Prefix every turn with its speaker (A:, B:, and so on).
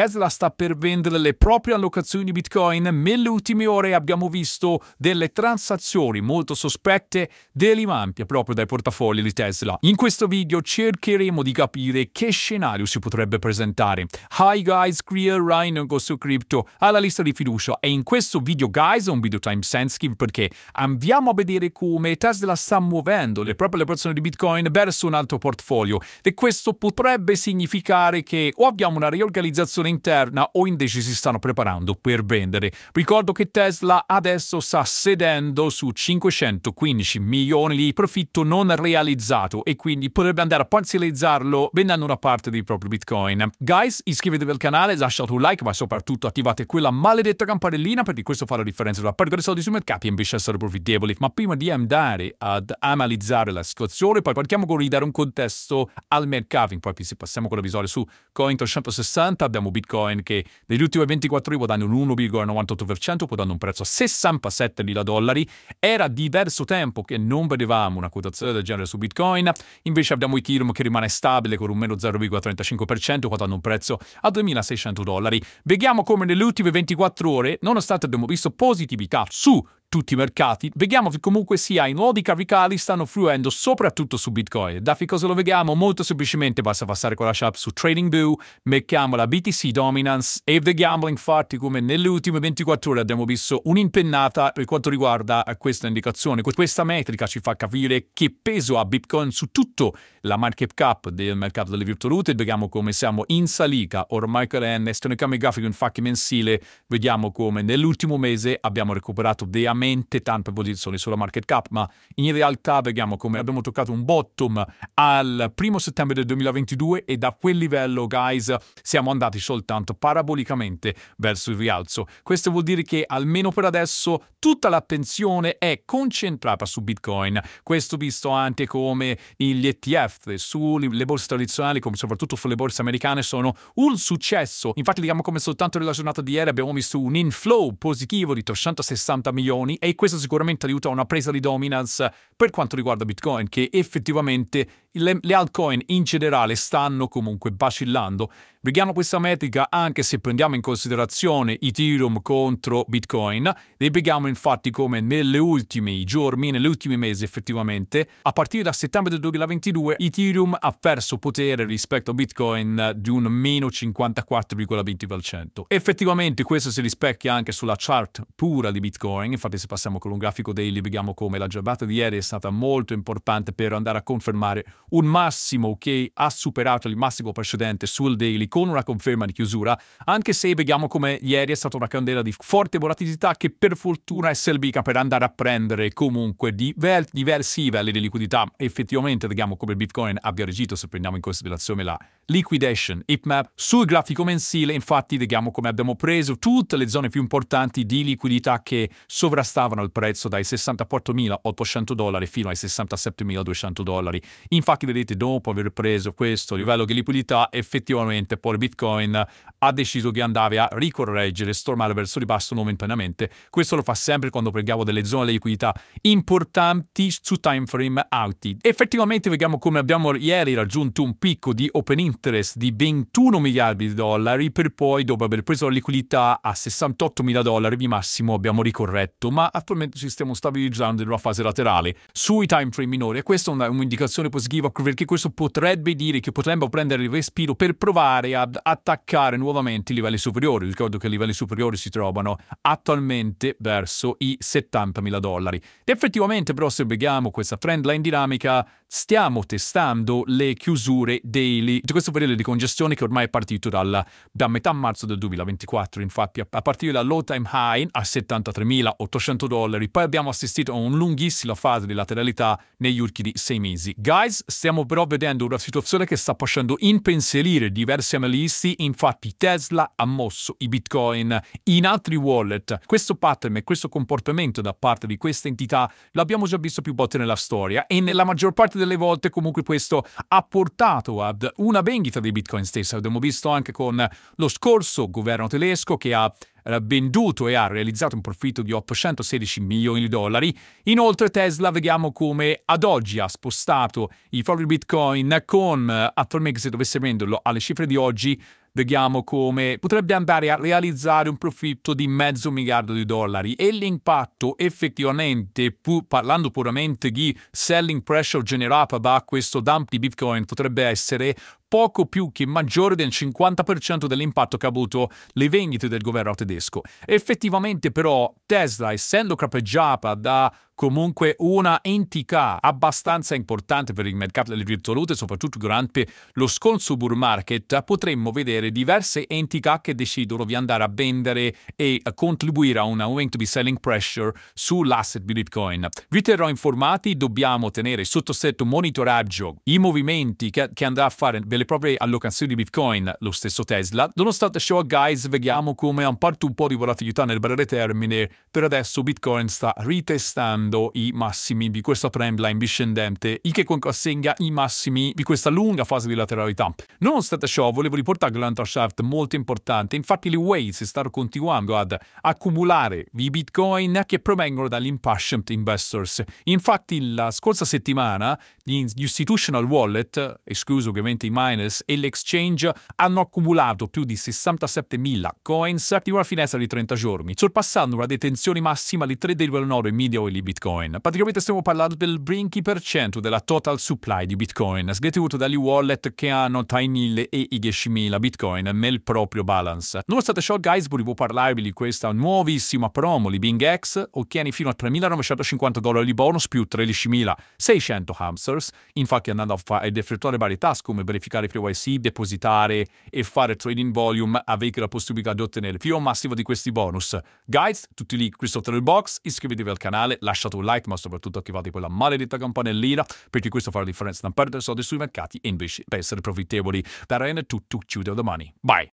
A: Tesla sta per vendere le proprie allocazioni Bitcoin. Nelle ultime ore abbiamo visto delle transazioni molto sospette derivanti proprio dai portafogli di Tesla. In questo video cercheremo di capire che scenario si potrebbe presentare. Hi guys, Creer Ryan su Crypto alla lista di fiducia e in questo video guys è un video time sensitive perché andiamo a vedere come Tesla sta muovendo le proprie allocazioni di Bitcoin verso un altro portafoglio. e questo potrebbe significare che o abbiamo una riorganizzazione produzione interna o invece si stanno preparando per vendere. Ricordo che Tesla adesso sta sedendo su 515 milioni di profitto non realizzato e quindi potrebbe andare a parzializzarlo vendendo una parte dei propri bitcoin. Guys, iscrivetevi al canale, lasciate un like, ma soprattutto attivate quella maledetta campanellina perché questo fa la differenza tra perdere soldi sui mercati e invece essere profittevoli. Ma prima di andare ad analizzare la situazione, poi partiamo con ridare un contesto al mercato, poi se passiamo con l'episodio su Coin 360 abbiamo Bitcoin che negli ultimi 24 ore guadagna un 1,98%, può un prezzo a 67 mila dollari. Era diverso tempo che non vedevamo una quotazione del genere su Bitcoin. Invece abbiamo Ethereum che rimane stabile con un meno 0,35%, quotando un prezzo a 2.600 dollari. Vediamo come nelle ultime 24 ore, nonostante abbiamo visto positività su tutti i mercati, vediamo che comunque sia i nuovi caricali stanno fluendo soprattutto su Bitcoin. Da che cosa lo vediamo? Molto semplicemente basta passare con la sharp su TradingView, mettiamo la BTC Dominance e The vediamo infatti come nelle ultime 24 ore abbiamo visto un'impennata per quanto riguarda eh, questa indicazione. Questa metrica ci fa capire che peso ha Bitcoin su tutto la market cap del mercato delle criptovalute. Vediamo come siamo in salita ormai con l'N, stonicame grafico in facchi mensile, vediamo come nell'ultimo mese abbiamo recuperato dei veramente tante posizioni sulla market cap, ma in realtà vediamo come abbiamo toccato un bottom al primo settembre del 2022 e da quel livello, guys, siamo andati soltanto parabolicamente verso il rialzo. Questo vuol dire che almeno per adesso tutta l'attenzione è concentrata su Bitcoin. Questo visto anche come gli ETF sulle borse tradizionali, come soprattutto sulle borse americane, sono un successo. Infatti, diciamo come soltanto nella giornata di ieri abbiamo visto un inflow positivo di 360 milioni posizioni e questo sicuramente aiuta una presa di dominance per quanto riguarda Bitcoin che effettivamente le, le altcoin in generale stanno comunque vacillando. Vediamo questa metrica anche se prendiamo in considerazione Ethereum contro Bitcoin. Ne vediamo infatti come nelle ultime giorni, negli ultimi mesi effettivamente, a partire da settembre del 2022, Ethereum ha perso potere rispetto a Bitcoin di un meno 54,20%. Effettivamente questo si rispecchia anche sulla chart pura di Bitcoin, infatti se passiamo con un grafico daily vediamo come la giornata di ieri è stata molto importante per andare a confermare un massimo che ha superato il massimo precedente sul daily con una conferma di chiusura, anche se vediamo come ieri è stata una candela di forte volatilità che per fortuna è servita per andare a prendere comunque diver diversi livelli di liquidità. Effettivamente vediamo come Bitcoin abbia reagito se prendiamo in considerazione la Liquidation, IPMAP. Sul grafico mensile, infatti, vediamo come abbiamo preso tutte le zone più importanti di liquidità che sovrastavano il prezzo dai 64.800 dollari fino ai 67.200 dollari. Infatti, vedete, dopo aver preso questo livello di liquidità, effettivamente poi Bitcoin ha deciso di andare a ricorreggere, stormare verso il basso momentaneamente. Questo lo fa sempre quando preghiamo delle zone di liquidità importanti su time frame alti. Effettivamente vediamo come abbiamo ieri raggiunto un picco di opening interest di 21 miliardi di dollari per poi, dopo aver preso la liquidità a 68 mila dollari di massimo, abbiamo ricorretto, ma attualmente ci stiamo stabilizzando in una fase laterale sui time frame minori e questa è un'indicazione positiva perché questo potrebbe dire che potremmo prendere il respiro per provare ad attaccare nuovamente i livelli superiori. Ricordo che i livelli superiori si trovano attualmente verso i 70 mila dollari. Ed effettivamente però se vediamo questa trend line dinamica stiamo testando le chiusure daily di questo periodo di congestione che ormai è partito dalla, da metà marzo del 2024, infatti a partire dall'all time high a 73.800 dollari, poi abbiamo assistito a una lunghissima fase di lateralità negli ultimi sei mesi. Guys, stiamo però vedendo una situazione che sta facendo impensierire diversi analisti, infatti Tesla ha mosso i bitcoin in altri wallet. Questo pattern e questo comportamento da parte di questa entità l'abbiamo già visto più volte nella storia e nella maggior parte parte delle volte comunque questo ha portato ad una vendita dei Bitcoin stessa. Abbiamo visto anche con lo scorso governo tedesco che ha eh, venduto e ha realizzato un profitto di 816 milioni di dollari. Inoltre Tesla vediamo come ad oggi ha spostato i propri bitcoin con eh, attualmente se dovesse venderlo alle cifre di oggi vediamo come potrebbe andare a realizzare un profitto di mezzo miliardo di dollari e l'impatto effettivamente, pur parlando puramente di selling pressure generata da questo dump di Bitcoin, potrebbe essere poco più che maggiore del 50% dell'impatto che ha avuto le vendite del governo tedesco. Effettivamente però Tesla, essendo capeggiata da comunque una entità abbastanza importante per il mercato delle criptovalute, soprattutto durante lo scorso bull market, potremmo vedere diverse entità che decidono di andare a vendere e a contribuire a un aumento di selling pressure sull'asset di Bitcoin. Vi terrò informati, dobbiamo tenere sotto setto monitoraggio i movimenti che, che andrà a fare delle proprie allocazioni Bitcoin, lo stesso Tesla. Nonostante ciò, guys, vediamo come hanno parte un po' di volatilità nel breve termine, per adesso Bitcoin sta ritestando i massimi di questa trendline discendente, il che consegna i massimi di questa lunga fase di lateralità. Nonostante ciò, volevo riportare l'antrashaft molto importante, infatti le Waze stanno continuando ad accumulare i Bitcoin che provengono dagli impassioned investors. Infatti la scorsa settimana gli institutional wallet, escluso ovviamente i miners, Binance e l'exchange hanno accumulato più di 67.000 coins in una finestra di 30 giorni, sorpassando una detenzione massima di 3,9 milioni di bitcoin. Praticamente stiamo parlando del 20% della total supply di bitcoin, sdetenuto dagli wallet che hanno tra i 1.000 e i 10.000 bitcoin nel proprio balance. Nonostante ciò, guys, volevo parlarvi di questa nuovissima promo di BingX, ottieni fino a 3.950 dollari di bonus più 13.600 hamsters, infatti andando a ed effettuare vari task come verificare cercare KYC, depositare e fare trading volume, avete la possibilità di ottenere il più massimo di questi bonus. Guys, tutti lì qui sotto nel box, iscrivetevi al canale, lasciate un like, ma soprattutto attivate quella maledetta campanellina, perché questo fa la differenza, non perdere soldi sui mercati e invece per essere profittevoli. Da Ren tutto, chiudo domani. Bye!